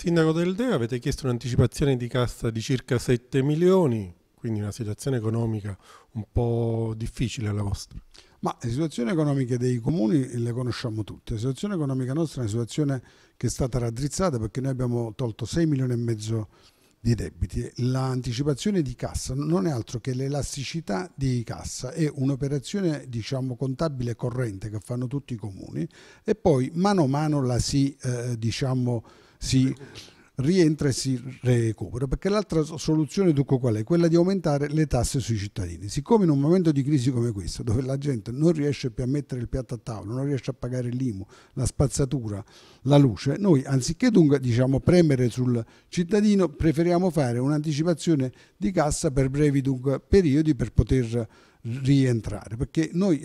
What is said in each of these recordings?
Sindaco del Deo, avete chiesto un'anticipazione di cassa di circa 7 milioni, quindi una situazione economica un po' difficile la vostra. Ma le situazioni economiche dei comuni le conosciamo tutte. La situazione economica nostra è una situazione che è stata raddrizzata perché noi abbiamo tolto 6 milioni e mezzo di debiti. L'anticipazione di cassa non è altro che l'elasticità di cassa, è un'operazione diciamo contabile corrente che fanno tutti i comuni e poi mano a mano la si eh, diciamo si rientra e si recupera, perché l'altra soluzione dunque qual è? Quella di aumentare le tasse sui cittadini. Siccome in un momento di crisi come questo, dove la gente non riesce più a mettere il piatto a tavola, non riesce a pagare l'IMU, la spazzatura, la luce, noi anziché dunque diciamo, premere sul cittadino, preferiamo fare un'anticipazione di cassa per brevi dunque, periodi per poter rientrare perché noi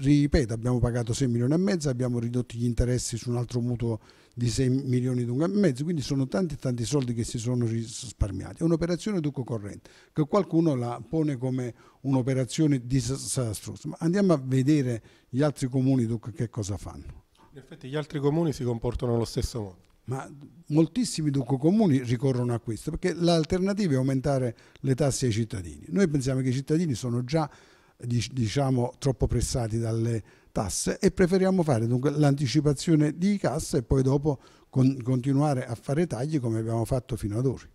ripeto abbiamo pagato 6 milioni e mezzo abbiamo ridotto gli interessi su un altro mutuo di 6 milioni e mezzo quindi sono tanti tanti soldi che si sono risparmiati è un'operazione dunque corrente che qualcuno la pone come un'operazione disastrosa ma andiamo a vedere gli altri comuni dunque che cosa fanno in effetti gli altri comuni si comportano allo stesso modo ma moltissimi comuni ricorrono a questo perché l'alternativa è aumentare le tasse ai cittadini. Noi pensiamo che i cittadini sono già diciamo, troppo pressati dalle tasse e preferiamo fare l'anticipazione di cassa e poi dopo con continuare a fare tagli come abbiamo fatto fino ad ora.